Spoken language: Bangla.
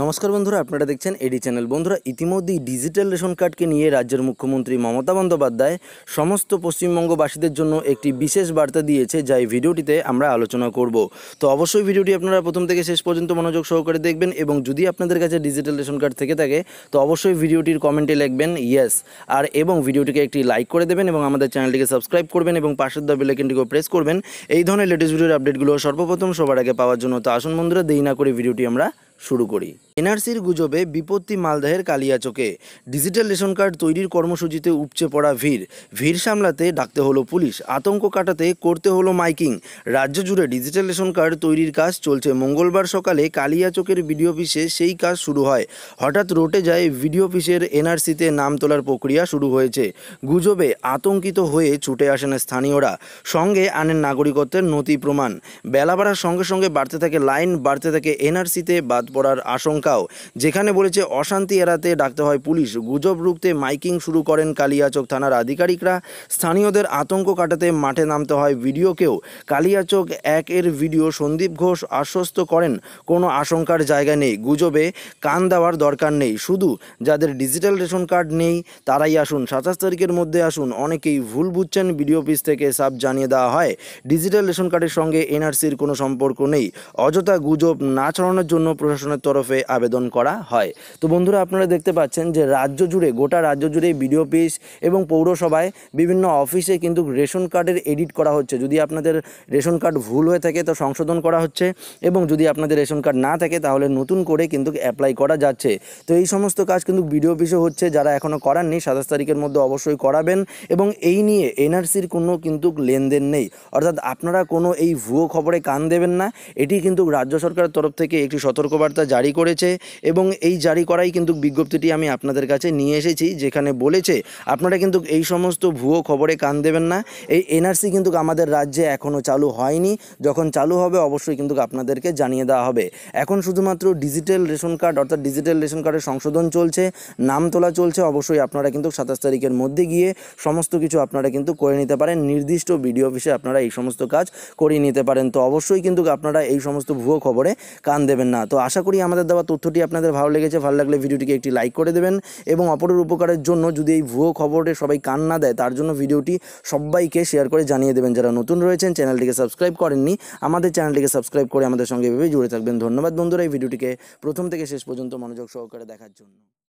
নমস্কার বন্ধুরা আপনারা দেখছেন এডি চ্যানেল বন্ধুরা ইতিমধ্যেই ডিজিটাল রেশন কার্ডকে নিয়ে রাজ্যের মুখ্যমন্ত্রী মমতা বন্দ্যোপাধ্যায় সমস্ত পশ্চিমবঙ্গবাসীদের জন্য একটি বিশেষ বার্তা দিয়েছে যা এই ভিডিওটিতে আমরা আলোচনা করব তো অবশ্যই ভিডিওটি আপনারা প্রথম থেকে শেষ পর্যন্ত মনোযোগ সহকারে দেখবেন এবং যদি আপনাদের কাছে ডিজিটাল রেশন কার্ড থেকে থাকে তো অবশ্যই ভিডিওটির কমেন্টে লিখবেন ইয়েস আর এবং ভিডিওটিকে একটি লাইক করে দেবেন এবং আমাদের চ্যানেলটিকে সাবস্ক্রাইব করবেন এবং পাশের দ্য বেলাইকনটিকেও প্রেস করবেন এই ধরনের লেটেস্ট ভিডিওর আপডেটগুলো সর্বপ্রথম সবার আগে পাওয়ার জন্য তো আসুন বন্ধুরা দেই না করে ভিডিওটি আমরা শুরু করি এনআরসির গুজবে বিপত্তি কালিয়া কালিয়াচকে ডিজিটাল রেশন কার্ড তৈরির কর্মসূচিতে উপচে পড়া ভিড় ভিড় সামলাতে ডাকতে হলো পুলিশ আতঙ্ক কাটাতে করতে হলো মাইকিং রাজ্য জুড়ে ডিজিটাল রেশন কার্ড তৈরির কাজ চলছে মঙ্গলবার সকালে কালিয়াচকের ভিডিও অফিসে সেই কাজ শুরু হয় হঠাৎ রোটে যায় ভিডিও অফিসের এনআরসিতে নাম তোলার প্রক্রিয়া শুরু হয়েছে গুজবে আতঙ্কিত হয়ে ছুটে আসেন স্থানীয়রা সঙ্গে আনেন নাগরিকত্বের নথি প্রমাণ বেলা বাড়ার সঙ্গে সঙ্গে বাড়তে থাকে লাইন বাড়তে থাকে এনআরসিতে বাদ পড়ার আশঙ্কা ঢাকাও যেখানে বলেছে অশান্তি এড়াতে ডাকতে হয় পুলিশ গুজব রুখতে মাইকিং শুরু করেন কালিয়াচক থানার আধিকারিকরা স্থানীয়দের আতঙ্ক কাটাতে মাঠে নামতে হয় ভিডিওকেও কালিয়াচক এক এর ভিডিও সন্দীপ ঘোষ আশ্বস্ত করেন কোনো আশঙ্কার জায়গা নেই গুজবে কান দেওয়ার দরকার নেই শুধু যাদের ডিজিটাল রেশন কার্ড নেই তারাই আসুন সাতাশ তারিখের মধ্যে আসুন অনেকেই ভুল বুঝছেন বিডিও পিস থেকে সাব জানিয়ে দেওয়া হয় ডিজিটাল রেশন কার্ডের সঙ্গে এনআরসির কোনো সম্পর্ক নেই অযথা গুজব না ছড়ানোর জন্য প্রশাসনের তরফে আবেদন করা হয় তো বন্ধুরা আপনারা দেখতে পাচ্ছেন যে রাজ্য জুড়ে গোটা রাজ্য জুড়ে বিডিও অফিস এবং পৌরসভায় বিভিন্ন অফিসে কিন্তু রেশন কার্ডের এডিট করা হচ্ছে যদি আপনাদের রেশন কার্ড ভুল হয়ে থাকে তো সংশোধন করা হচ্ছে এবং যদি আপনাদের রেশন কার্ড না থাকে তাহলে নতুন করে কিন্তু অ্যাপ্লাই করা যাচ্ছে তো এই সমস্ত কাজ কিন্তু বিডিও অফিসে হচ্ছে যারা এখনও করাননি সাতাশ তারিখের মধ্যে অবশ্যই করাবেন এবং এই নিয়ে এনআরসির কোনো কিন্তু লেনদেন নেই অর্থাৎ আপনারা কোনো এই ভুয়ো খবরে কান দেবেন না এটি কিন্তু রাজ্য সরকারের তরফ থেকে একটি সতর্কবার্তা জারি করেছে করেছে এবং এই জারি করাই কিন্তু বিজ্ঞপ্তিটি আমি আপনাদের কাছে নিয়ে এসেছি যেখানে বলেছে আপনারা কিন্তু এই সমস্ত ভুয়ো খবরে কান দেবেন না এই এনআরসি কিন্তু আমাদের রাজ্যে এখনও চালু হয়নি যখন চালু হবে অবশ্যই কিন্তু আপনাদেরকে জানিয়ে দেওয়া হবে এখন শুধুমাত্র ডিজিটাল রেশন কার্ড অর্থাৎ ডিজিটাল রেশন কার্ডের সংশোধন চলছে নাম তোলা চলছে অবশ্যই আপনারা কিন্তু সাতাশ তারিখের মধ্যে গিয়ে সমস্ত কিছু আপনারা কিন্তু করে নিতে পারেন নির্দিষ্ট বিডিও অফিসে আপনারা এই সমস্ত কাজ করিয়ে নিতে পারেন তো অবশ্যই কিন্তু আপনারা এই সমস্ত ভুয়ো খবরে কান দেবেন না তো আশা করি আমাদের দেওয়া তথ্যটি আপনাদের ভালো লেগেছে ভালো লাগলে ভিডিওটিকে একটি লাইক করে দেবেন এবং অপরের উপকারের জন্য যদি এই ভুয়ো খবরে সবাই কান না দেয় তার জন্য ভিডিওটি সবাইকে শেয়ার করে জানিয়ে দেবেন যারা নতুন রয়েছেন চ্যানেলটিকে সাবস্ক্রাইব করেননি আমাদের চ্যানেলটিকে সাবস্ক্রাইব করে আমাদের সঙ্গে এভাবেই জুড়ে থাকবেন ধন্যবাদ বন্ধুরা এই ভিডিওটিকে প্রথম থেকে শেষ পর্যন্ত মনোযোগ সহকারে দেখার জন্য